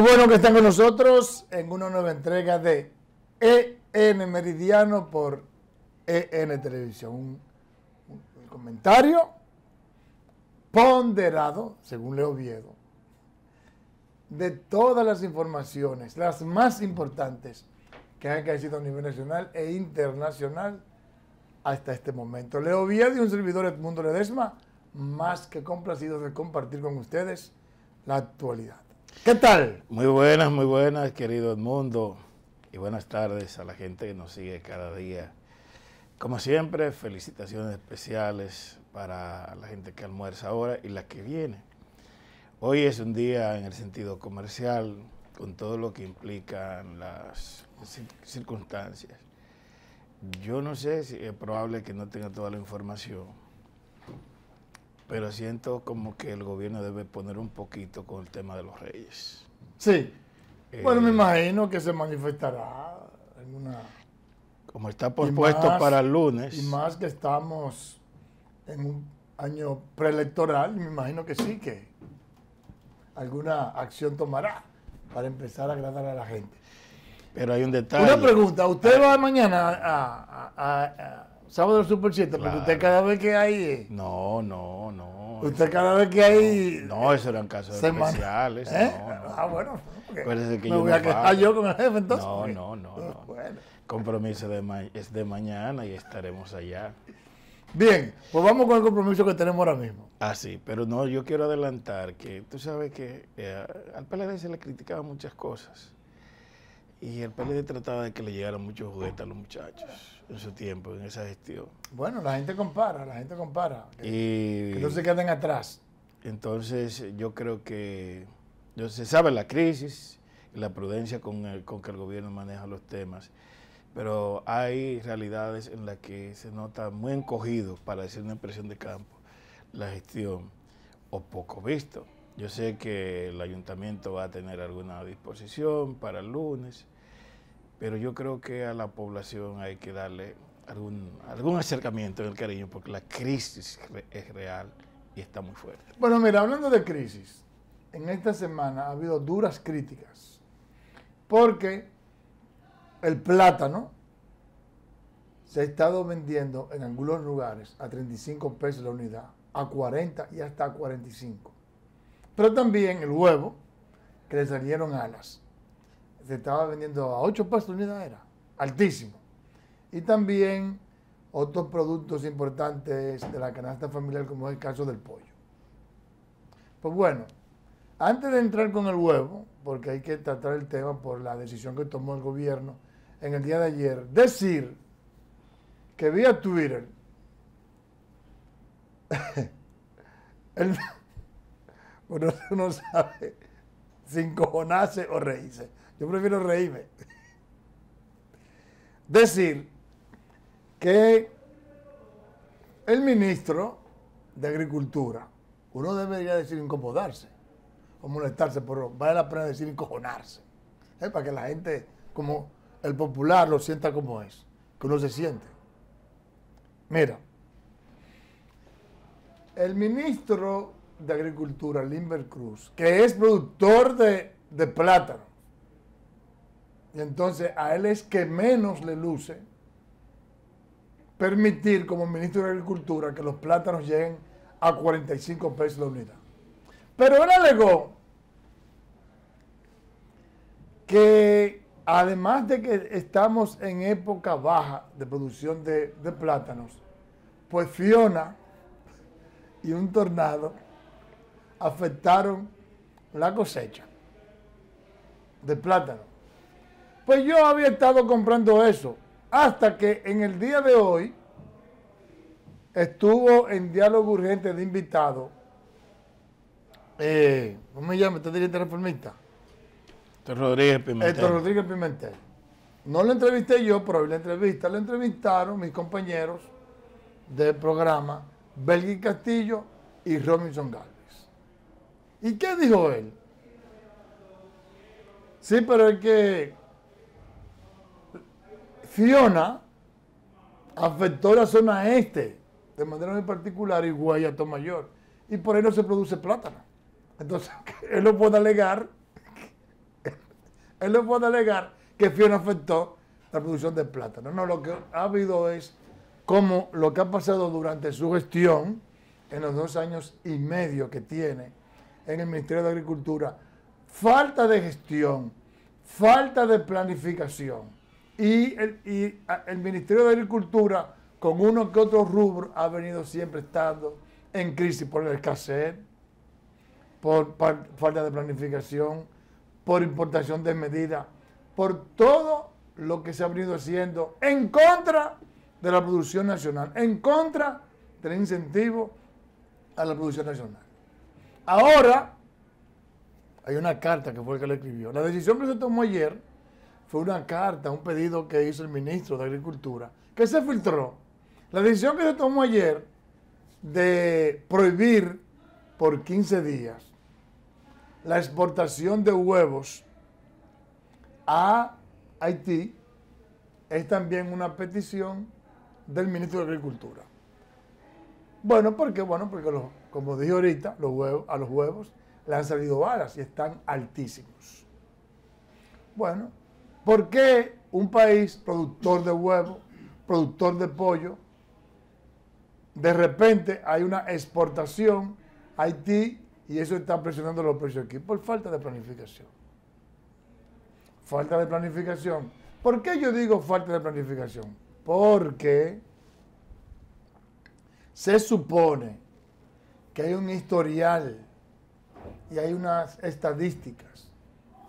bueno que están con nosotros en una nueva entrega de EN Meridiano por EN Televisión. Un, comentario ponderado, según Leo Viedo, de todas las informaciones, las más importantes que han caído a nivel nacional e internacional hasta este momento. Leo Viedo y un servidor Edmundo Ledesma, más que complacido de compartir con ustedes la actualidad. ¿Qué tal? Muy buenas, muy buenas, querido Edmundo. Y buenas tardes a la gente que nos sigue cada día. Como siempre, felicitaciones especiales para la gente que almuerza ahora y la que viene. Hoy es un día en el sentido comercial, con todo lo que implican las circunstancias. Yo no sé si es probable que no tenga toda la información pero siento como que el gobierno debe poner un poquito con el tema de los reyes. Sí. bueno, me eh, imagino que se manifestará una... Como está pospuesto para el lunes. Y más que estamos en un año preelectoral, me imagino que sí, que alguna acción tomará para empezar a agradar a la gente. Pero hay un detalle. Una pregunta, ¿usted ah. va mañana a Sábado del Super 7, pero usted cada vez que hay. Eh. No, no, no. Usted cada vez que hay. No, eh, eso eran casos semana. especiales. ¿Eh? No, ah, bueno. Pues Que me yo voy a quejar yo con el jefe entonces. No, no, no. no. Compromiso de es de mañana y estaremos allá. Bien, pues vamos con el compromiso que tenemos ahora mismo. Ah, sí, pero no, yo quiero adelantar que tú sabes que al PLD se le criticaba muchas cosas. Y el PLD trataba de que le llegaran muchos juguetes a los muchachos en su tiempo, en esa gestión. Bueno, la gente compara, la gente compara. y, no se queden atrás. Entonces, yo creo que se sabe la crisis, y la prudencia con, con que el gobierno maneja los temas, pero hay realidades en las que se nota muy encogido, para decir una impresión de campo, la gestión o poco visto. Yo sé que el ayuntamiento va a tener alguna disposición para el lunes pero yo creo que a la población hay que darle algún, acercamiento en el cariño, porque la crisis es real y está muy fuerte. Bueno, mira, hablando de crisis, en esta semana ha habido duras críticas, porque el plátano se ha estado vendiendo en algunos lugares a 35 pesos la unidad, a 40 y hasta a 45. Pero también el huevo, que le salieron alas se estaba vendiendo a 8 pesos unidad era, altísimo. Y también otros productos importantes de la canasta familiar, como es el caso del pollo. Pues bueno, antes de entrar con el huevo, porque hay que tratar el tema por la decisión que tomó el gobierno en el día de ayer, decir que vía Twitter el, uno no sabe si encojonase o reírse. Yo prefiero reírme. Decir que el ministro de Agricultura, uno debería decir incomodarse o molestarse, pero vale la pena decir encojonarse. ¿eh? Para que la gente, como el popular, lo sienta como es, que uno se siente. Mira, el ministro de Agricultura, Limber Cruz, que es productor de plátano, y entonces a él es que menos le luce permitir como ministro de Agricultura que los plátanos lleguen a 45 pesos la unidad. Pero él alegó que además de que estamos en época baja de producción de, plátanos, pues Fiona y un tornado afectaron la cosecha de plátanos. Pues yo había estado comprando eso hasta que en el día de hoy estuvo en diálogo urgente de invitado. Eh, ¿Cómo me llama este dirigente reformista? Héctor este Rodríguez Pimentel. Héctor este Rodríguez Pimentel. No lo entrevisté yo, pero hoy la entrevista lo entrevistaron mis compañeros del programa, Belguín Castillo y Robinson Gálvez. ¿Y qué dijo él? Sí, pero es que Fiona afectó la zona este de manera muy particular y Guayato Mayor. Y por ahí no se produce plátano. Entonces, él no puede alegar, él no puede alegar que Fiona afectó la producción de plátano. No, lo que ha habido es como lo que ha pasado durante su gestión, en los dos años y medio que tiene en el Ministerio de Agricultura, falta de gestión, falta de planificación y el, Ministerio de Agricultura, con uno que otro rubro, ha venido siempre estando en crisis por la escasez, por falta de planificación, por importación de medidas, por todo lo que se ha venido haciendo en contra de la producción nacional, en contra del incentivo a la producción nacional. Ahora, hay una carta que fue el que le escribió. La decisión que se tomó ayer fue una carta, un pedido que hizo el ministro de Agricultura, que se filtró. La decisión que se tomó ayer de prohibir por 15 días la exportación de huevos a Haití es también una petición del ministro de Agricultura. Bueno, porque bueno, porque como dije ahorita, los huevos, a los huevos le han salido balas y están altísimos. Bueno, ¿Por qué un país productor de huevo, productor de pollo, de repente hay una exportación a Haití y eso está presionando los precios aquí? Por falta de planificación. Falta de planificación. ¿Por qué yo digo falta de planificación? Porque se supone que hay un historial y hay unas estadísticas,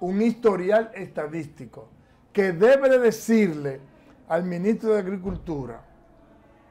un historial estadístico que debe de decirle al ministro de Agricultura,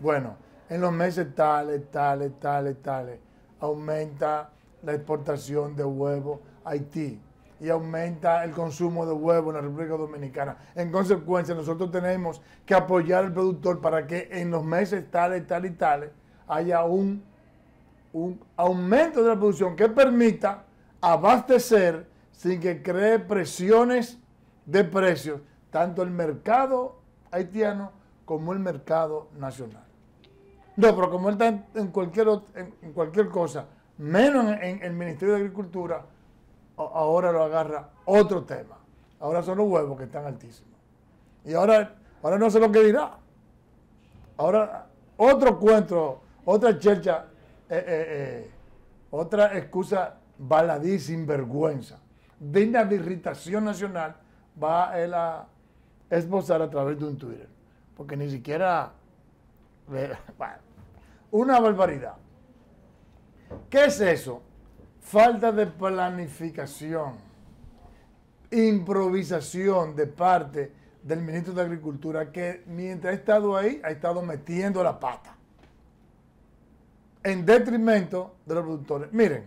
bueno, en los meses tales, tales, tales, tales, aumenta la exportación de huevos a Haití y aumenta el consumo de huevo en la República Dominicana. En consecuencia, nosotros tenemos que apoyar al productor para que en los meses tales, tales y tales haya un, un aumento de la producción que permita abastecer sin que cree presiones de precios, tanto el mercado haitiano como el mercado nacional. No, pero como él está en, cualquier, en, cualquier cosa, menos en, el Ministerio de Agricultura, ahora lo agarra otro tema. Ahora son los huevos que están altísimos. Y ahora, ahora no sé lo que dirá. Ahora, otro cuento, otra chercha, eh, eh, eh, otra excusa baladí sin vergüenza, digna de irritación nacional va él a esbozar a través de un Twitter. Porque ni siquiera... una barbaridad. ¿Qué es eso? Falta de planificación, improvisación de parte del ministro de Agricultura que mientras ha estado ahí ha estado metiendo la pata en detrimento de los productores. Miren,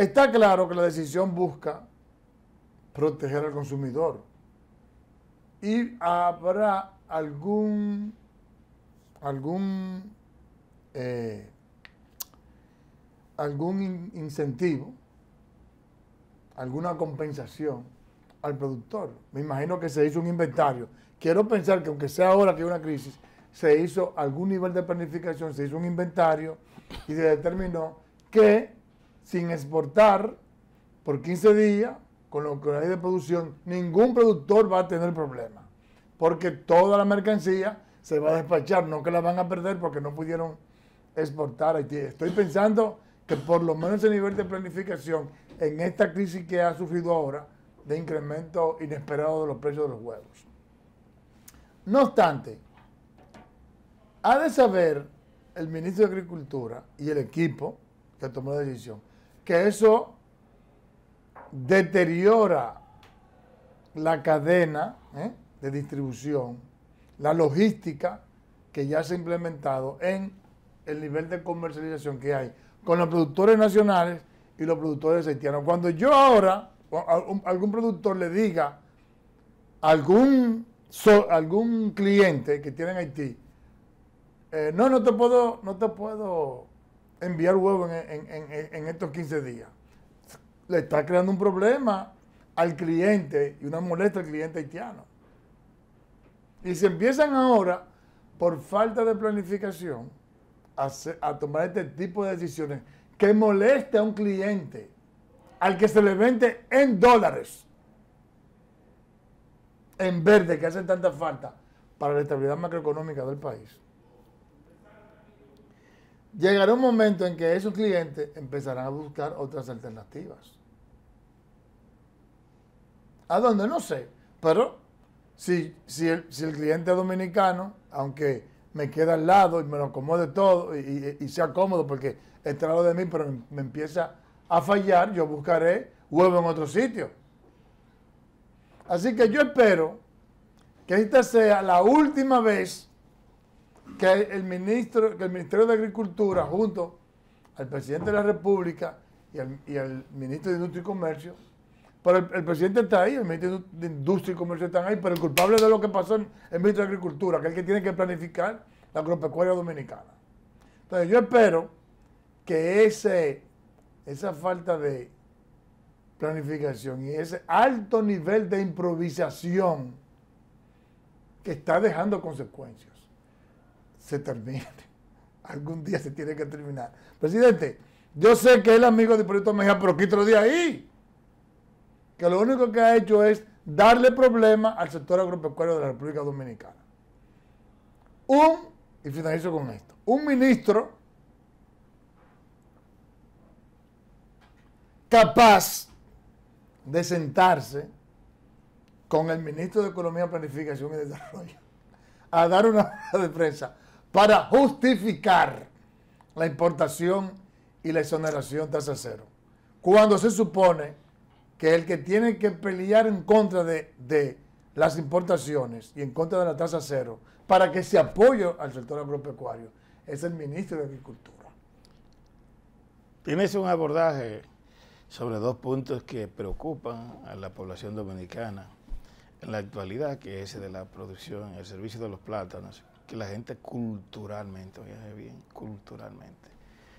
Está claro que la decisión busca proteger al consumidor y habrá algún, algún, eh, algún incentivo, alguna compensación al productor. Me imagino que se hizo un inventario. Quiero pensar que aunque sea ahora que hay una crisis, se hizo algún nivel de planificación, se hizo un inventario y se determinó que sin exportar por 15 días, con lo que hay de producción, ningún productor va a tener problema, porque toda la mercancía se va a despachar, no que la van a perder porque no pudieron exportar Estoy pensando que por lo menos el nivel de planificación en esta crisis que ha sufrido ahora de incremento inesperado de los precios de los huevos. No obstante, ha de saber el ministro de Agricultura y el equipo que tomó la decisión que eso deteriora la cadena ¿eh? de distribución, la logística que ya se ha implementado en el nivel de comercialización que hay con los productores nacionales y los productores haitianos. Cuando yo ahora, algún productor le diga a algún, algún cliente que tiene en Haití, eh, no, no te puedo, no te puedo enviar huevos en, estos 15 días. Le está creando un problema al cliente y una molestia al cliente haitiano. Y si empiezan ahora, por falta de planificación, a, tomar este tipo de decisiones que moleste a un cliente, al que se le vende en dólares, en verde, que hacen tanta falta para la estabilidad macroeconómica del país llegará un momento en que esos clientes empezarán a buscar otras alternativas. ¿A dónde? No sé. Pero si, si, el, si el cliente dominicano, aunque me queda al lado y me lo acomode todo y, sea cómodo porque está al lado de mí, pero me, me empieza a fallar, yo buscaré huevo en otro sitio. Así que yo espero que esta sea la última vez que el ministro, Ministerio de Agricultura, junto al presidente de la República y al, ministro de Industria y Comercio, pero el, presidente está ahí, el ministro de Industria y Comercio están ahí, pero el culpable de lo que pasó es el ministro de Agricultura, que es el que tiene que planificar la agropecuaria dominicana. Entonces yo espero que ese, esa falta de planificación y ese alto nivel de improvisación que está dejando consecuencias se termine. Algún día se tiene que terminar. Presidente, yo sé que el amigo de Proyecto Mejía, pero quítalo de ahí. Que lo único que ha hecho es darle problema al sector agropecuario de la República Dominicana. Un, y finalizo con esto, un ministro capaz de sentarse con el ministro de Economía, Planificación y Desarrollo a dar una hora de prensa para justificar la importación y la exoneración tasa cero. Cuando se supone que el que tiene que pelear en contra de, las importaciones y en contra de la tasa cero para que se apoye al sector agropecuario es el ministro de Agricultura. Tienes un abordaje sobre dos puntos que preocupan a la población dominicana en la actualidad, que es de la producción, el servicio de los plátanos que la gente culturalmente, oye bien, culturalmente,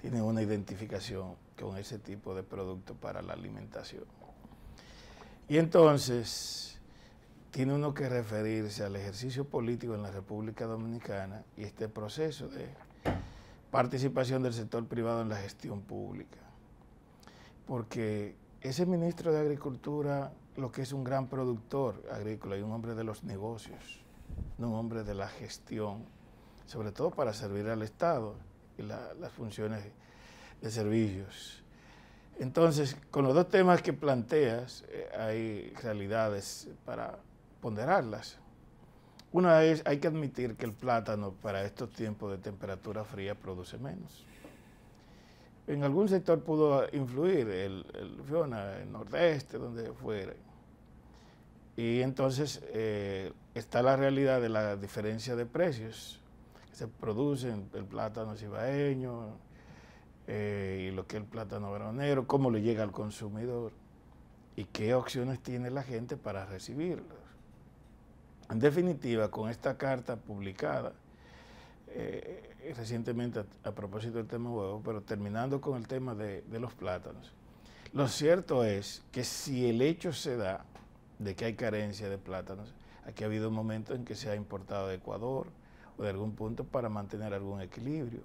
tiene una identificación con ese tipo de producto para la alimentación. Y entonces tiene uno que referirse al ejercicio político en la República Dominicana y este proceso de participación del sector privado en la gestión pública. Porque ese ministro de Agricultura lo que es un gran productor agrícola y un hombre de los negocios no un hombre de la gestión, sobre todo para servir al Estado y las funciones de servicios. Entonces, con los dos temas que planteas, eh, hay realidades para ponderarlas. Una es, hay que admitir que el plátano para estos tiempos de temperatura fría produce menos. En algún sector pudo influir el, el Fiona, el nordeste, donde fuera. Y entonces eh, está la realidad de la diferencia de precios que se producen, el plátano cibaeño eh, y lo que es el plátano veronero, cómo le llega al consumidor y qué opciones tiene la gente para recibirlos. En definitiva, con esta carta publicada eh, recientemente a, propósito del tema huevo, pero terminando con el tema de los plátanos, lo cierto es que si el hecho se da de que hay carencia de plátanos, Aquí ha habido momentos en que se ha importado de Ecuador o de algún punto para mantener algún equilibrio.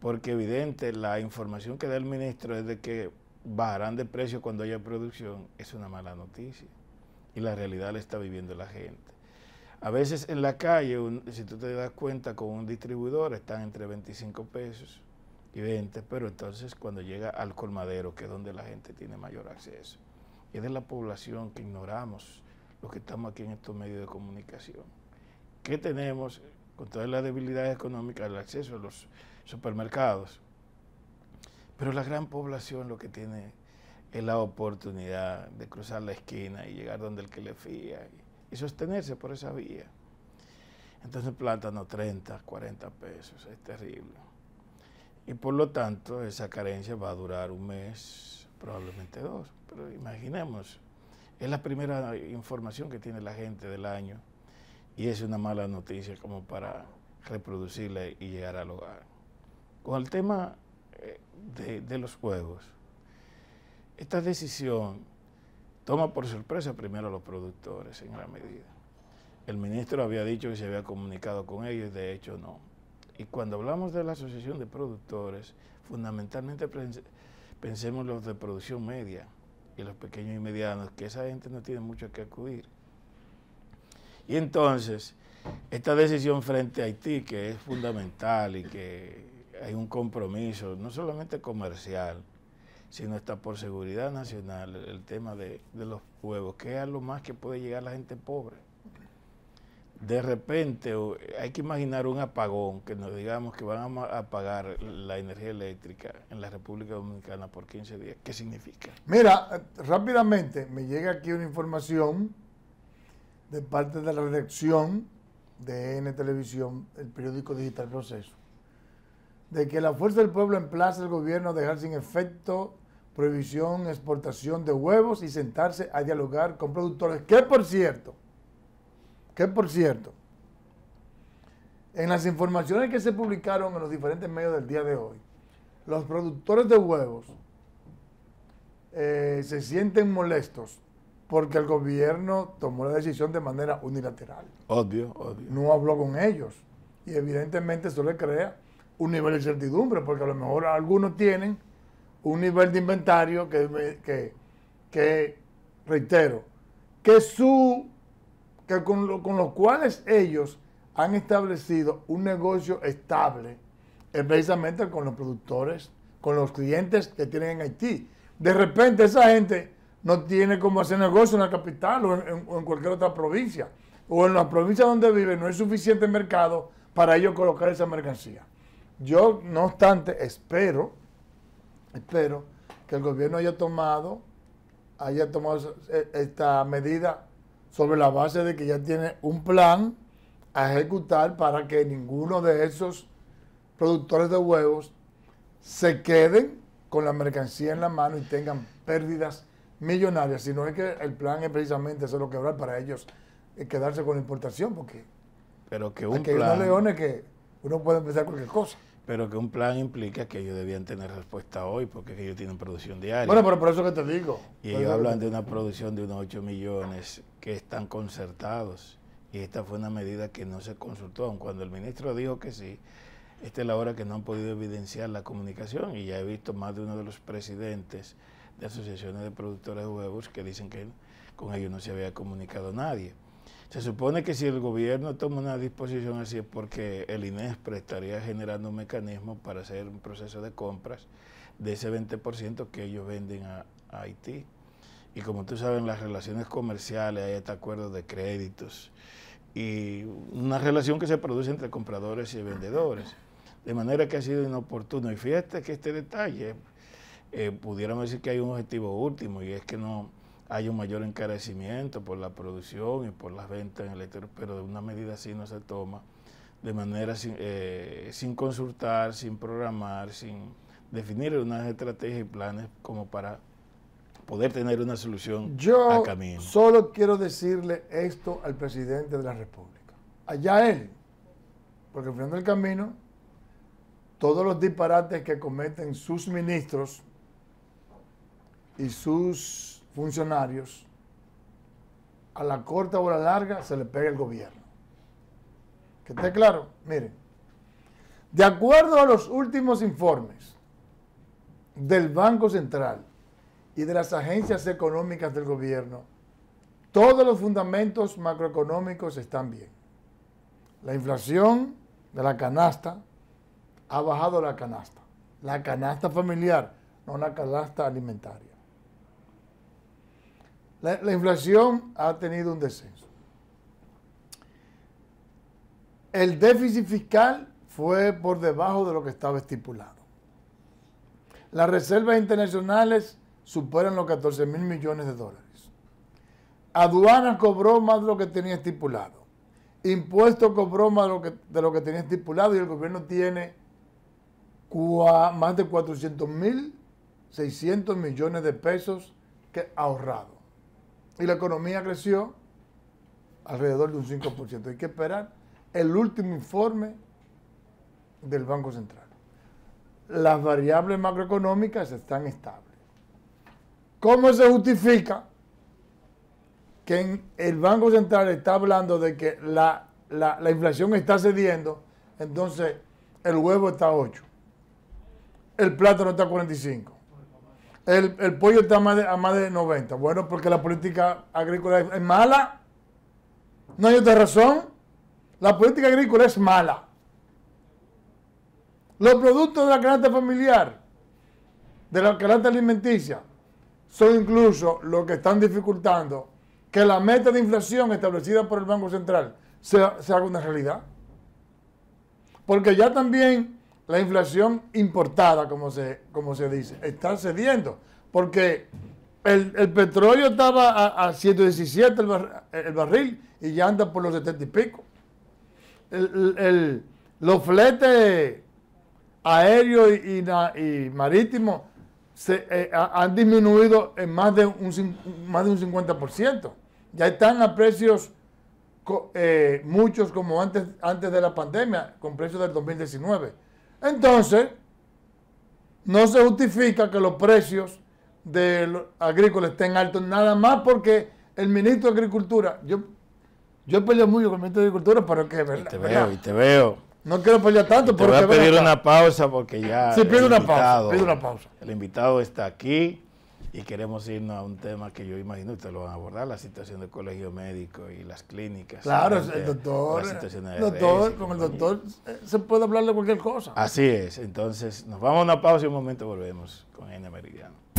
Porque evidente, la información que da el ministro es de que bajarán de precio cuando haya producción, es una mala noticia. Y la realidad la está viviendo la gente. A veces en la calle, si tú te das cuenta con un distribuidor, están entre 25 pesos y 20, pero entonces cuando llega al colmadero, que es donde la gente tiene mayor acceso, es de la población que ignoramos los que estamos aquí en estos medios de comunicación. ¿Qué tenemos con todas las debilidades económicas, el acceso a los supermercados? Pero la gran población lo que tiene es la oportunidad de cruzar la esquina y llegar donde el que le fía y, sostenerse por esa vía. Entonces plátano 30, 40 pesos, es terrible. Y por lo tanto esa carencia va a durar un mes, probablemente dos, pero imaginemos es la primera información que tiene la gente del año y es una mala noticia como para reproducirla y llegar al hogar. Con el tema eh, de, los juegos, esta decisión toma por sorpresa primero a los productores en gran medida. El ministro había dicho que se había comunicado con ellos, de hecho no. Y cuando hablamos de la Asociación de Productores, fundamentalmente pensemos los de producción media, los pequeños y medianos, que esa gente no tiene mucho que acudir. Y entonces, esta decisión frente a Haití, que es fundamental y que hay un compromiso, no solamente comercial, sino está por seguridad nacional, el tema de, los huevos, que es lo más que puede llegar la gente pobre de repente hay que imaginar un apagón, que nos digamos que van a apagar la energía eléctrica en la República Dominicana por 15 días. ¿Qué significa? Mira, eh, rápidamente me llega aquí una información de parte de la redacción de N Televisión, el periódico digital Proceso, de que la Fuerza del Pueblo emplaza al gobierno a dejar sin efecto prohibición exportación de huevos y sentarse a dialogar con productores, que por cierto, que por cierto, en las informaciones que se publicaron en los diferentes medios del día de hoy, los productores de huevos eh, se sienten molestos porque el gobierno tomó la decisión de manera unilateral. Odio, odio. No habló con ellos. Y evidentemente eso le crea un nivel de incertidumbre, porque a lo mejor algunos tienen un nivel de inventario que, que reitero, que su con, los cuales ellos han establecido un negocio estable, es precisamente con los productores, con los clientes que tienen en Haití. De repente esa gente no tiene cómo hacer negocio en la capital o en, cualquier otra provincia. O en la provincia donde vive no hay suficiente mercado para ellos colocar esa mercancía. Yo, no obstante, espero, espero que el gobierno haya tomado, haya tomado e, esta medida sobre la base de que ya tiene un plan a ejecutar para que ninguno de esos productores de huevos se queden con la mercancía en la mano y tengan pérdidas millonarias, sino es que el plan es precisamente hacerlo quebrar para ellos eh, quedarse con la importación, porque pero que un hay unos leones que uno puede empezar cualquier cosa. Pero que un plan implica que ellos debían tener respuesta hoy, porque ellos tienen producción diaria. Bueno, pero por eso que te digo. Y ellos hablan de una producción de unos 8 millones que están concertados. Y esta fue una medida que no se consultó, aun cuando el ministro dijo que sí, esta es la hora que no han podido evidenciar la comunicación y ya he visto más de uno de los presidentes de asociaciones de productores de huevos que dicen que con ellos no se había comunicado nadie. Se supone que si el gobierno toma una disposición así es porque el INESPRE estaría generando un mecanismo para hacer un proceso de compras de ese 20% que ellos venden a, a Haití. Y como tú sabes, en las relaciones comerciales hay este acuerdo de créditos y una relación que se produce entre compradores y vendedores. De manera que ha sido inoportuno. Y fíjate que este detalle, eh, pudiéramos decir que hay un objetivo último y es que no hay un mayor encarecimiento por la producción y por las ventas en el exterior, pero de una medida así no se toma de manera sin eh, consultar, sin programar, sin definir unas estrategias y planes como para poder tener una solución Yo a camino. Solo quiero decirle esto al presidente de la República. Allá él, porque al final del camino, todos los disparates que cometen sus ministros y sus funcionarios, a la corta o a la larga se le pega el gobierno. Que esté claro, miren, de acuerdo a los últimos informes del Banco Central, de las agencias económicas del gobierno, todos los fundamentos macroeconómicos están bien. La inflación de la canasta ha bajado la canasta, la canasta familiar, no la canasta alimentaria. La, la inflación ha tenido un descenso. El déficit fiscal fue por debajo de lo que estaba estipulado. Las reservas internacionales superan los 14 mil millones de dólares. Aduanas cobró más de lo que tenía estipulado. Impuesto cobró más de lo que, de lo que tenía estipulado y el gobierno tiene más de 400 mil 600 millones de pesos que ahorrado. Y la economía creció alrededor de un 5%. Hay que esperar el último informe del Banco Central. Las variables macroeconómicas están estables. ¿Cómo se justifica que el Banco Central está hablando de que la, inflación está cediendo? Entonces, el huevo está a 8. El plátano está a 45. El, pollo está a más, de, 90. Bueno, porque la política agrícola es mala. No hay otra razón. La política agrícola es mala. Los productos de la canasta familiar, de la canasta alimenticia, son incluso los que están dificultando que la meta de inflación establecida por el Banco Central se, haga una realidad. Porque ya también la inflación importada, como se, como se dice, está cediendo. Porque el, petróleo estaba a, 117 el, barril y ya anda por los 70 y pico. El, los fletes aéreos y, y, y marítimos se, eh, han disminuido en más de, un, más de un 50%. Ya están a precios eh, muchos como antes, antes de la pandemia, con precios del 2019. Entonces, no se justifica que los precios de los agrícolas estén altos, nada más porque el ministro de Agricultura, yo, yo peleado mucho con el ministro de Agricultura, pero que es verdad. Y te veo, y te veo. No quiero pelear tanto. pero. voy a pedir una pausa porque ya. Sí, pide una pausa. una pausa. El invitado está aquí y queremos irnos a un tema que yo imagino que te lo van a abordar: la situación del colegio médico y las clínicas. Claro, el doctor. La doctor, eh, con el doctor eh, se puede hablar de cualquier cosa. Así es. Entonces, nos vamos a una pausa y un momento volvemos con N Meridiano.